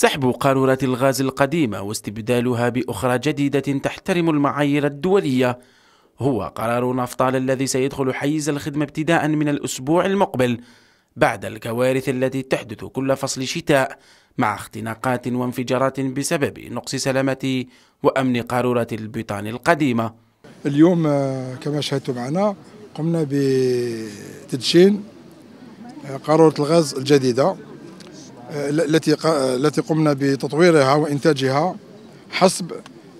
سحب قارورات الغاز القديمة واستبدالها بأخرى جديدة تحترم المعايير الدولية هو قرار نفطال الذي سيدخل حيز الخدمة ابتداء من الأسبوع المقبل بعد الكوارث التي تحدث كل فصل شتاء مع اختناقات وانفجارات بسبب نقص سلامة وأمن قارورة البطان القديمة اليوم آه، كما شاهدتم معنا قمنا بتدشين آه، قارورة الغاز الجديدة التي التي قمنا بتطويرها وانتاجها حسب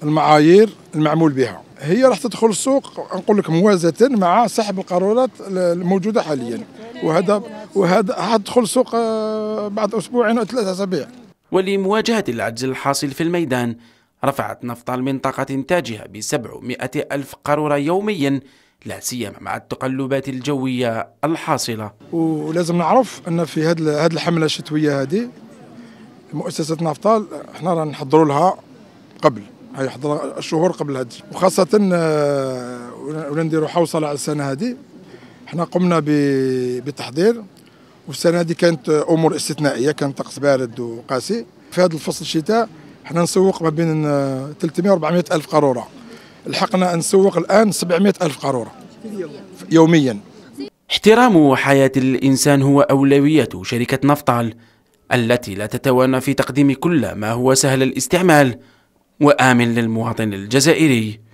المعايير المعمول بها هي راح تدخل السوق نقول لك موازة مع سحب القارورات الموجودة حاليا وهذا وهذا حتدخل السوق آه، بعد أسبوعين أو ثلاثة أسابيع ولمواجهة العجز الحاصل في الميدان رفعت نفط المنطقة إنتاجها ب 700 ألف قارورة يوميا لا سيما مع التقلبات الجوية الحاصلة ولازم نعرف أن في هذه الحملة الشتوية هذه مؤسسة نافطال احنا رانا نحضروا لها قبل هي حضر شهور قبل هذه وخاصة آه، ولا نديروا حوصلة على السنة هذه احنا قمنا بتحضير والسنة هذه كانت أمور استثنائية كان طقس بارد وقاسي في هذا الفصل الشتاء احنا نسوق ما بين 300 و 400 ألف قارورة لحقنا نسوق الآن 700 ألف قارورة يوميا احترام حياة الإنسان هو أولوية شركة نفطال التي لا تتوانى في تقديم كل ما هو سهل الاستعمال وآمن للمواطن الجزائري